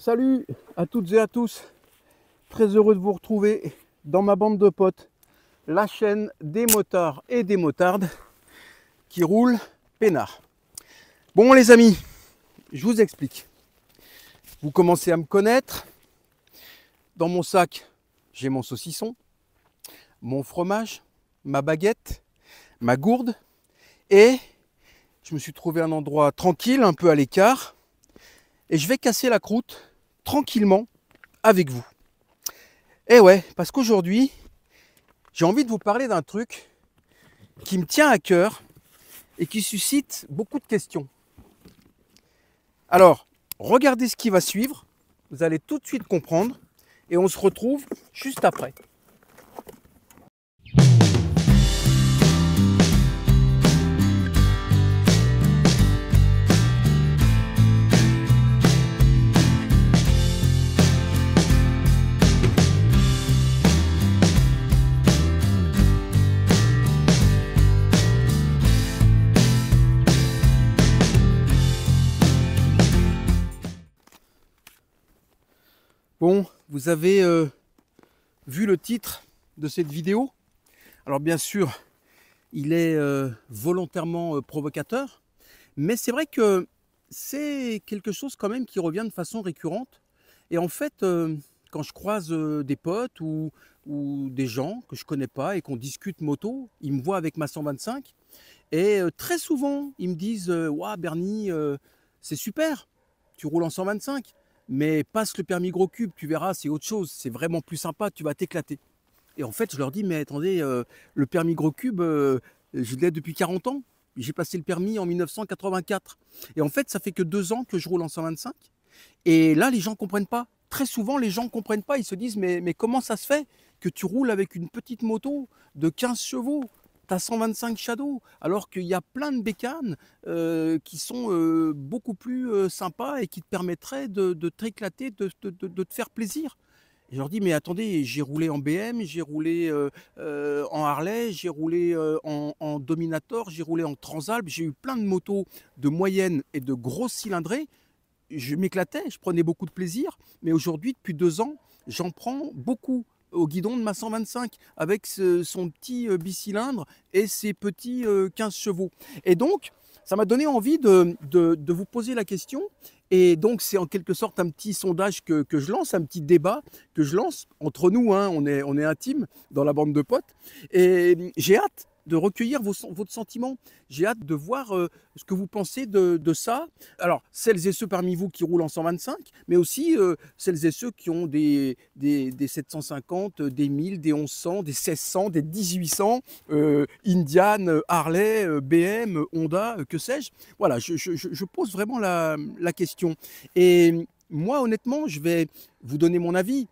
Salut à toutes et à tous. Très heureux de vous retrouver dans ma bande de potes, la chaîne des motards et des motardes qui roule peinard. Bon les amis, je vous explique. Vous commencez à me connaître. Dans mon sac, j'ai mon saucisson, mon fromage, ma baguette, ma gourde et je me suis trouvé un endroit tranquille, un peu à l'écart et je vais casser la croûte tranquillement avec vous. et eh ouais, parce qu'aujourd'hui, j'ai envie de vous parler d'un truc qui me tient à cœur et qui suscite beaucoup de questions. Alors, regardez ce qui va suivre, vous allez tout de suite comprendre, et on se retrouve juste après. Bon, vous avez euh, vu le titre de cette vidéo. Alors bien sûr, il est euh, volontairement euh, provocateur, mais c'est vrai que c'est quelque chose quand même qui revient de façon récurrente. Et en fait, quand je croise des potes ou, des gens que je connais pas et qu'on discute moto, ils me voient avec ma 125 et très souvent ils me disent "Waouh, Bernie, c'est super, tu roules en 125." mais passe le permis gros cube, tu verras, c'est autre chose, c'est vraiment plus sympa, tu vas t'éclater. Et en fait, je leur dis, mais attendez, euh, le permis gros cube, euh, je l'ai depuis 40 ans. J'ai passé le permis en 1984. Et en fait, ça fait que deux ans que je roule en 125. Et là, les gens ne comprennent pas. Très souvent, les gens ne comprennent pas. Ils se disent, mais, mais comment ça se fait que tu roules avec une petite moto de 15 chevaux 125 Shadow, alors qu'il y a plein de bécanes euh, qui sont euh, beaucoup plus sympa euh, sympas et qui te permettraient de, de t'éclater, de, te faire plaisir. je leur dis, mais attendez, j'ai roulé en BM, j'ai roulé en Harley, j'ai roulé en, en, Dominator, j'ai roulé en Transalp, j'ai eu plein de motos de moyenne et de grosses cylindrées. Je m'éclatais, je prenais beaucoup de plaisir, mais aujourd'hui, depuis deux ans, j'en prends beaucoup au guidon de ma 125 avec son petit euh, bicylindre et ses petits 15 euh, chevaux. Et donc, ça m'a donné envie de, vous poser la question. Et donc, c'est en quelque sorte un petit sondage que, je lance, un petit débat que je lance entre nous. Hein, on, est, on est intime dans la bande de potes. Et j'ai hâte de recueillir vos, votre sentiment. J'ai hâte de voir euh, ce que vous pensez de, ça. Alors, celles et ceux parmi vous qui roulent en 125, mais aussi euh, celles et ceux qui ont des, des, 750, des 1000, euh, des 1100, des 1600, des 1800, Indian, Harley, BM, Honda, que sais-je. Voilà, je, pose vraiment la, question. Et moi, honnêtement, je vais vous donner mon avis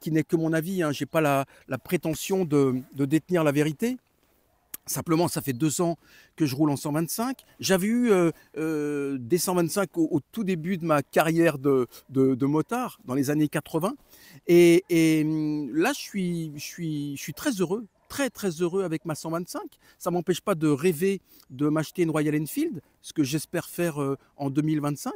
qui n'est que mon avis, hein. je n'ai pas la, la prétention de détenir la vérité, Simplement, ça fait deux ans que je roule en 125. J'avais eu euh, euh, des 125 au, tout début de ma carrière de, de, motard, dans les années 80. Et, hum, là, je suis, je, suis, je suis très heureux, très très heureux avec ma 125. Ça m'empêche pas de rêver de m'acheter une Royal Enfield, ce que j'espère faire euh, en 2025,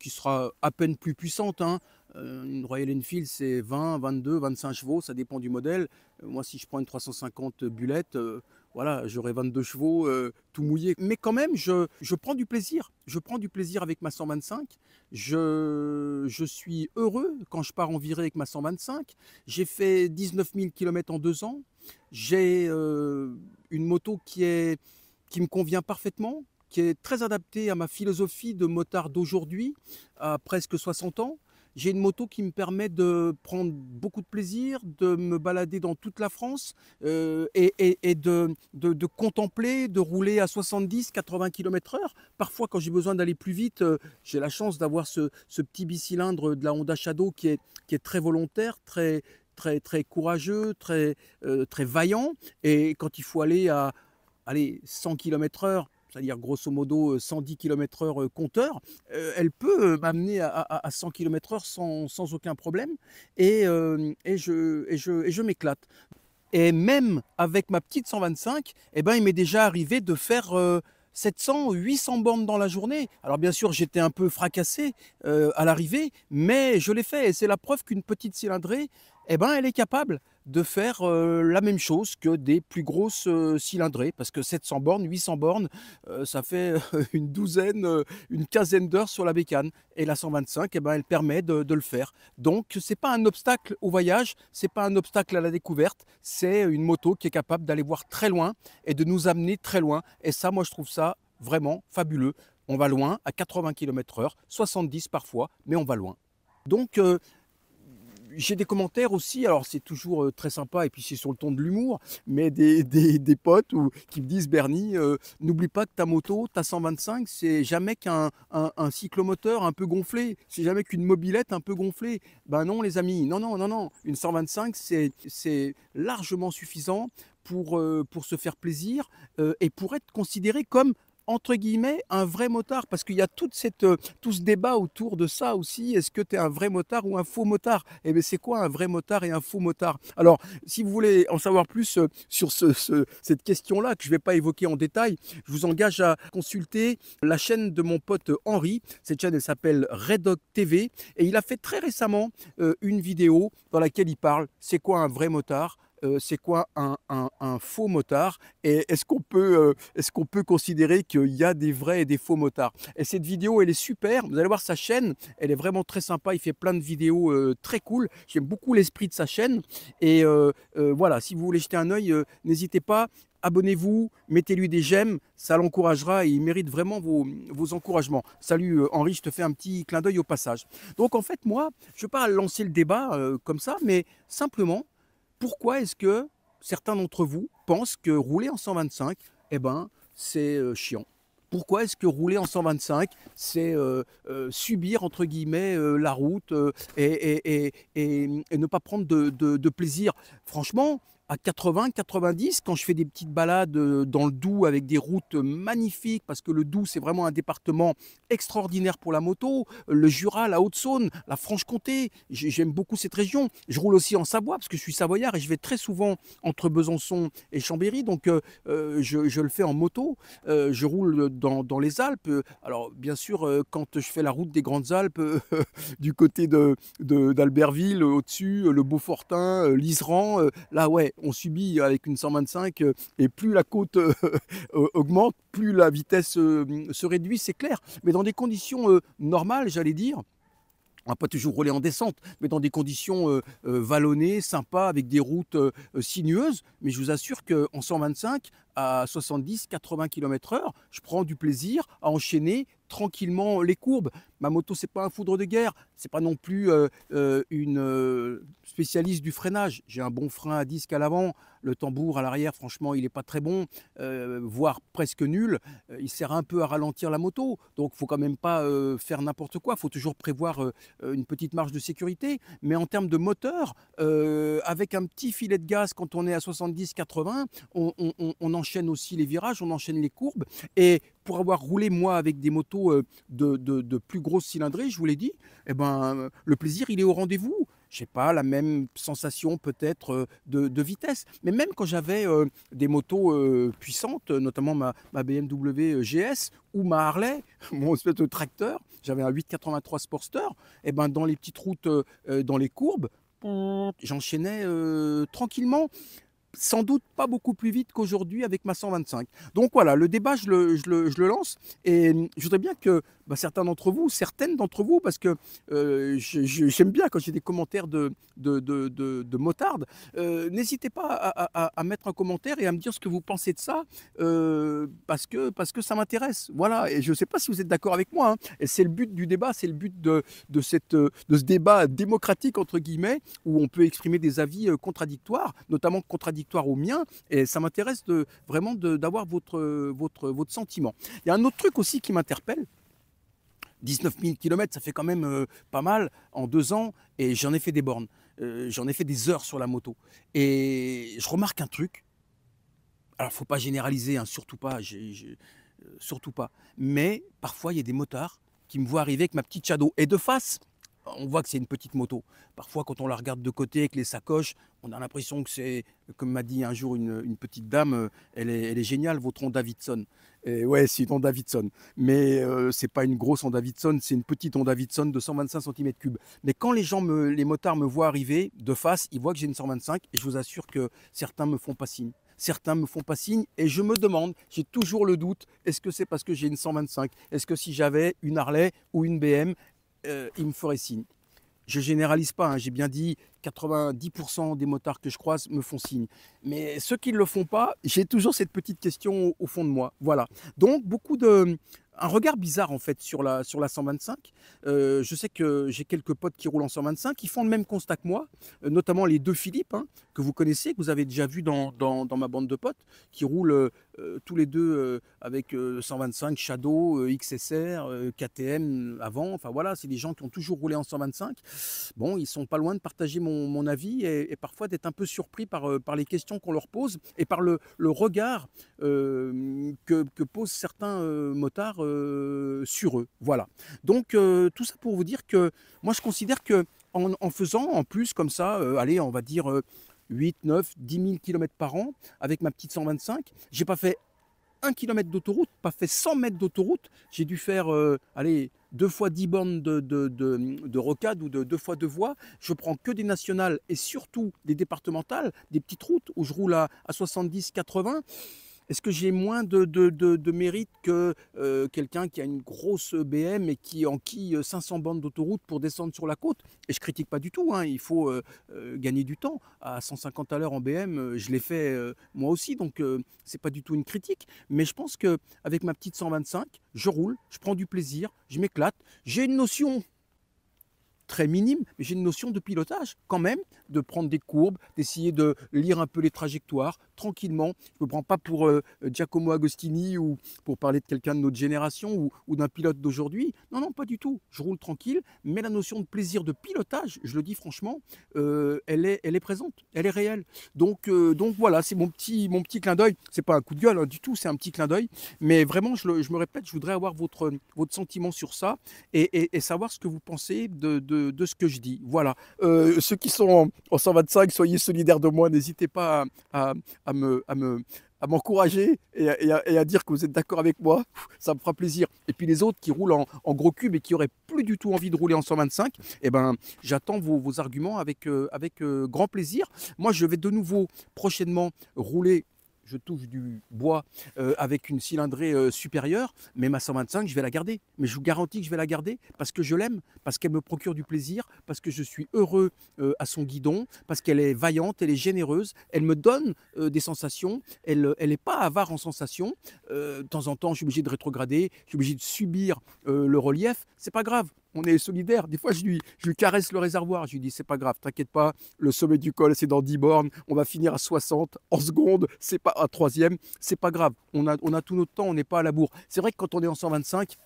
qui sera à peine plus puissante. Hein une Royal Enfield, c'est 20, 22, 25 chevaux, ça dépend du modèle. Moi, si je prends une 350 Bullet, voilà, j'aurais 22 chevaux, euh, tout mouillé. Mais quand même, je, prends du plaisir. Je prends du plaisir avec ma 125. Je, je suis heureux quand je pars en virée avec ma 125. J'ai fait 19 000 km en deux ans. J'ai euh, une moto qui, est, qui me convient parfaitement, qui est très adaptée à ma philosophie de motard d'aujourd'hui, à presque 60 ans. J'ai une moto qui me permet de prendre beaucoup de plaisir, de me balader dans toute la France euh, et, de, contempler, de rouler à 70, 80 km/h. Parfois, quand j'ai besoin d'aller plus vite, euh, j'ai la chance d'avoir ce, petit bicylindre de la Honda Shadow qui est, très volontaire, très, courageux, euh, très, vaillant. Et quand il faut aller à 100 km/h, c'est-à-dire grosso modo 110 euh, km/h euh, compteur, euh, elle peut m'amener à, 100 km/h sans, aucun problème et, je, m'éclate. Et même avec ma petite 125, eh ben, il m'est déjà arrivé de faire 700, 800 bornes dans la journée. Alors bien sûr, j'étais un peu fracassé à l'arrivée, mais je l'ai fait. Et c'est la preuve qu'une petite cylindrée, eh ben, elle est capable de faire la même chose que des plus grosses cylindrées, parce que 700 bornes, 800 bornes, ça fait une douzaine, une quinzaine d'heures sur la bécane. Et la 125, eh ben, elle permet de, le faire. Donc, n'est pas un obstacle au voyage, c'est pas un obstacle à la découverte, c'est une moto qui est capable d'aller voir très loin et de nous amener très loin. Et ça, moi, je trouve ça vraiment fabuleux. On va loin à 80 km/h, 70 parfois, mais on va loin. Donc, j'ai des commentaires aussi, alors c'est toujours euh, très sympa et puis c'est sur le ton de l'humour, mais des, des, des potes ou, qui me disent Bernie, euh, n'oublie pas que ta moto, ta 125, c'est jamais qu'un un, cyclomoteur un peu gonflé, c'est jamais qu'une mobilette un peu gonflée. Ben non les amis, non, non, non, non, une 125 c'est largement suffisant pour, euh, pour se faire plaisir et pour être considéré comme entre guillemets, un vrai motard Parce qu'il y a toute cette, euh, tout ce débat autour de ça aussi. Est-ce que tu es un vrai motard ou un faux motard Et eh bien, c'est quoi un vrai motard et un faux motard Alors, si vous voulez en savoir plus euh, sur cette question-là, que je ne vais pas évoquer en détail, je vous engage à consulter la chaîne de mon pote euh, Henri. Cette chaîne, elle s'appelle Redoc TV. Et il a fait très récemment une vidéo dans laquelle il parle c'est quoi un vrai motard euh, c'est quoi un, faux motard et est-ce qu'on peut, euh, peut considérer qu'il y a des vrais et des faux motards Et cette vidéo, elle est super. Vous allez voir sa chaîne, elle est vraiment très sympa. Il fait plein de vidéos euh, très cool. J'aime beaucoup l'esprit de sa chaîne. Et voilà, si vous voulez jeter un œil, n'hésitez pas abonnez-vous, mettez-lui des j'aime, ça l'encouragera et il mérite vraiment vos, encouragements. Salut Henri, je te fais un petit clin d'œil au passage. Donc en fait, moi, je ne vais pas lancer le débat comme ça, mais simplement, pourquoi est-ce que certains d'entre vous pensent que rouler en 125, eh ben, c'est euh, chiant pourquoi est-ce que rouler en 125, c'est euh, euh, subir, entre guillemets, la route et, ne pas prendre de plaisir Franchement, 80, 90, quand je fais des petites balades euh, dans le Doubs avec des routes euh, magnifiques, parce que le Doubs, c'est vraiment un département extraordinaire pour la moto, euh, le Jura, la Haute-Saône, la Franche-Comté, j'aime beaucoup cette région. Je roule aussi en Savoie, parce que je suis savoyard et je vais très souvent entre Besançon et Chambéry, donc je, le fais en moto. je roule dans, les Alpes. Alors, bien sûr, quand je fais la route des Grandes Alpes, du côté d'Albertville, de, d'albertville au-dessus, le Beaufortin, l'Iseran, là, ouais, on subit avec une 125 euh, et plus la côte euh, augmente, plus la vitesse euh, se réduit, c'est clair. Mais dans des conditions normales, j'allais dire, on va pas toujours rouler en descente, mais dans des conditions vallonnées, sympas, avec des routes sinueuses. Mais je vous assure qu'en 125 à 70, 80 km/h, je prends du plaisir à enchaîner tranquillement les courbes. Ma moto, c'est pas un foudre de guerre, c'est pas non plus euh, euh, une euh, spécialiste du freinage. J'ai un bon frein à disque à l'avant, le tambour à l'arrière, franchement, il n'est pas très bon, voire presque nul. Il sert un peu à ralentir la moto, donc faut quand même pas faire n'importe quoi. Faut toujours prévoir une petite marge de sécurité. Mais en termes de moteur, avec un petit filet de gaz quand on est à 70-80, on, on enchaîne aussi les virages, on enchaîne les courbes et pour avoir roulé moi avec des motos euh, de, plus grosse cylindrée, je vous l'ai dit, eh ben, le plaisir il est au rendez-vous. Je sais pas, la même sensation peut-être euh, de, vitesse. Mais même quand j'avais euh, des motos puissantes, notamment ma, BMW GS ou ma Harley, mon espèce de tracteur, j'avais un 883 Sportster, eh ben, dans les petites routes, dans les courbes, j'enchaînais tranquillement sans doute pas beaucoup plus vite qu'aujourd'hui avec ma 125. Donc voilà, le débat, je le, je le, je le lance et hum, je voudrais bien que bah, certains d'entre vous, certaines d'entre vous, parce que euh, j'aime bien quand j'ai des commentaires de, de, de, euh, n'hésitez pas à, à, mettre un commentaire et à me dire ce que vous pensez de ça euh, parce, que, parce que ça m'intéresse. Voilà, et je ne sais pas si vous êtes d'accord avec moi. Hein. Et c'est le but du débat, c'est le but de, de, cette, de ce débat démocratique, entre guillemets, où on peut exprimer des avis contradictoires, notamment contradictoires au mien et ça m'intéresse de, vraiment d'avoir votre, votre, votre sentiment. Il y a un autre truc aussi qui m'interpelle. 19 000 km, ça fait quand même euh, pas mal en deux ans et j'en ai fait des bornes. Euh, j'en ai fait des heures sur la moto. Et je remarque un truc. Alors, faut pas généraliser, hein, surtout pas. Euh, surtout pas. Mais parfois, il y a des motards qui me voient arriver avec ma petite Shadow. Et de face, on voit que c'est une petite moto. Parfois, quand on la regarde de côté avec les sacoches, on a l'impression que c'est, comme m'a dit un jour une, petite dame, euh, elle est, géniale, votre Honda Davidson. Et ouais, c'est une Honda Davidson. Mais euh, ce n'est pas une grosse Honda Davidson, c'est une petite Honda Davidson de 125 cm3. Mais quand les gens, les motards me voient arriver de face, ils voient que j'ai une 125 et je vous assure que certains me font pas signe certains me font pas signe et je me demande, j'ai toujours le doute, est-ce que c'est parce que j'ai une 125 Est-ce que si j'avais une Harley ou une BM, euh, il me ferait signe. Je généralise pas, hein, j'ai bien dit 90% des motards que je croise me font signe. Mais ceux qui ne le font pas, j'ai toujours cette petite question au, fond de moi. Voilà. Donc beaucoup de, un regard bizarre en fait sur la, sur la 125. Euh, je sais que j'ai quelques potes qui roulent en 125, qui font le même constat que moi, euh, notamment les deux Philippe. Hein que vous connaissez, que vous avez déjà vu dans, ma bande de potes, qui roulent euh, euh, tous les deux euh, avec 125 Shadow, XSR, KTM avant. Enfin voilà, c'est des gens qui ont toujours roulé en 125. Bon, ils sont pas loin de partager mon, avis et, parfois d'être un peu surpris par, par les questions qu'on leur pose et par le, regard que, que, posent certains motards sur eux. Voilà. Donc tout ça pour vous dire que moi je considère que en, faisant en plus comme ça, allez, on va dire 8, 9, 10 000 km par an avec ma petite 125. n'ai pas fait 1 km d'autoroute, pas fait 100 mètres d'autoroute. J'ai dû faire, 2 euh, allez, deux fois 10 bornes de, de, rocade ou de deux fois deux voies. Je prends que des nationales et surtout des départementales, des petites routes où je roule à, à 70, 80. Est-ce que j'ai moins de, mérite que euh, quelqu'un qui a une grosse BM et qui enquille euh, 500 bandes d'autoroute pour descendre sur la côte Et je critique pas du tout, hein, il faut euh, gagner du temps. À 150 à l'heure en BM, je l'ai fait moi aussi, donc c'est pas du tout une critique. Mais je pense qu'avec ma petite 125, je roule, je prends du plaisir, je m'éclate. J'ai une notion très minime, mais j'ai une notion de pilotage quand même, de prendre des courbes, d'essayer de lire un peu les trajectoires tranquillement. Je ne me prends pas pour euh, Giacomo Agostini ou pour parler de quelqu'un de notre génération ou, d'un pilote d'aujourd'hui. Non, non, pas du tout. Je roule tranquille, mais la notion de plaisir de pilotage, je le dis franchement, euh, elle, est, elle est présente, elle est réelle. Donc, euh, donc voilà, c'est mon petit, mon petit clin d'œil. C'est pas un coup de gueule hein, du tout, c'est un petit clin d'œil. Mais vraiment, je, me répète, je voudrais avoir votre, votre sentiment sur ça et, savoir ce que vous pensez de de, ce que je dis. Voilà. Euh, ceux qui sont en 125, soyez solidaires de moi. N'hésitez pas à, me, me m'encourager et, à dire que vous êtes d'accord avec moi, ça me fera plaisir. Et puis les autres qui roulent en, gros cube et qui auraient plus du tout envie de rouler en 125, et eh ben, j'attends vos, arguments avec, euh, avec euh, grand plaisir. Moi, je vais de nouveau prochainement rouler je touche du bois euh, avec une cylindrée euh, supérieure, mais ma 125, je vais la garder. Mais je vous garantis que je vais la garder parce que je l'aime, parce qu'elle me procure du plaisir, parce que je suis heureux euh, à son guidon, parce qu'elle est vaillante, elle est généreuse, elle me donne des sensations, elle n'est pas avare en sensations. de temps en temps, je suis obligé de rétrograder, je suis obligé de subir le relief. C'est pas grave, on est solidaire. Des fois, je lui, je caresse le réservoir. Je lui dis, c'est pas grave, t'inquiète pas, le sommet du col, c'est dans 10 bornes, on va finir à 60 en seconde, c'est pas à troisième, c'est pas grave. On a, on a tout notre temps, on n'est pas à la bourre. C'est vrai que quand on est en 125,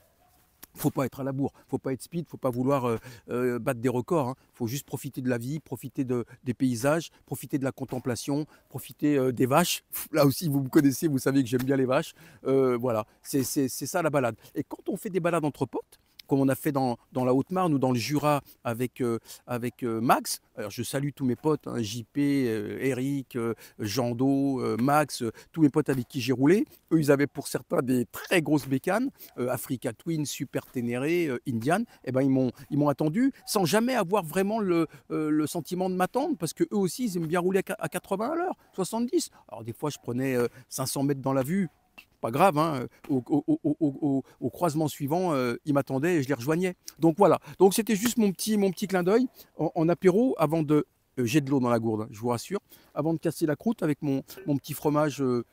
faut pas être à la bourre, faut pas être speed, faut pas vouloir euh, euh, battre des records. Hein. Faut juste profiter de la vie, profiter de, des paysages, profiter de la contemplation, profiter euh, des vaches. Là aussi, vous me connaissez, vous savez que j'aime bien les vaches. voilà, c'est ça la balade. Et quand on fait des balades entre potes, comme on a fait dans, la Haute-Marne ou dans le Jura avec, euh, avec euh, Max. Alors, je salue tous mes potes, hein, JP, euh, Eric, jean Jando, Max, tous mes potes avec qui j'ai roulé. Eux, ils avaient pour certains des très grosses bécanes, Africa Twin, Super Ténéré, Indian. et eh ben, ils m'ont, ils m'ont attendu sans jamais avoir vraiment le, le sentiment de m'attendre parce que eux aussi, ils aiment bien rouler à 80 à l'heure, 70. Alors, des fois, je prenais 500 mètres dans la vue pas grave, hein, au, croisement suivant, euh, il ils m'attendaient et je les rejoignais. Donc voilà, donc c'était juste mon petit, mon petit clin d'œil en, apéro avant de... Euh, j'ai de l'eau dans la gourde, hein, je vous rassure, avant de casser la croûte avec mon, petit fromage euh,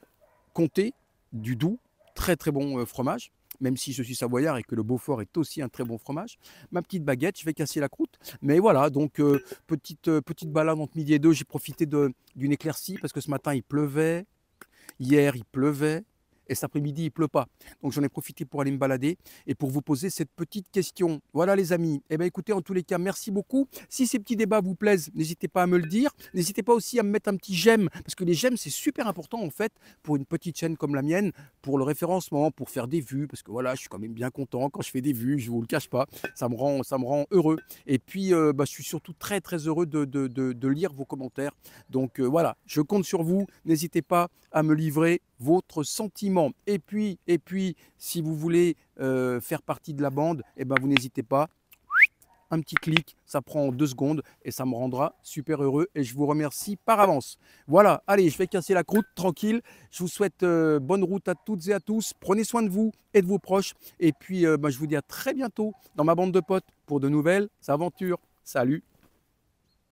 comté, du doux, très très bon fromage même si je suis savoyard et que le Beaufort est aussi un très bon fromage. Ma petite baguette, je vais casser la croûte. Mais voilà, donc petite, petite balade entre midi et deux. J'ai profité d'une éclaircie parce que ce matin il pleuvait, hier il pleuvait, et cet après-midi, il pleut pas. Donc j'en ai profité pour aller me balader et pour vous poser cette petite question. Voilà les amis. Eh bien écoutez, en tous les cas, merci beaucoup. Si ces petits débats vous plaisent, n'hésitez pas à me le dire. N'hésitez pas aussi à me mettre un petit j'aime, parce que les j'aime, c'est super important en fait pour une petite chaîne comme la mienne, pour le référencement, pour faire des vues, parce que voilà, je suis quand même bien content quand je fais des vues, je vous le cache pas. Ça me rend, ça me rend heureux. Et puis, euh, bah, je suis surtout très très heureux de, lire vos commentaires. Donc euh, voilà, je compte sur vous. N'hésitez pas à me livrer votre sentiment. Et puis, et puis si vous voulez euh, faire partie de la bande, et eh ben, vous n'hésitez pas. Un petit clic, ça prend deux secondes et ça me rendra super heureux. Et je vous remercie par avance. Voilà, allez, je vais casser la croûte tranquille. Je vous souhaite euh, bonne route à toutes et à tous. Prenez soin de vous et de vos proches. Et puis, euh, ben, je vous dis à très bientôt dans ma bande de potes pour de nouvelles aventures. Salut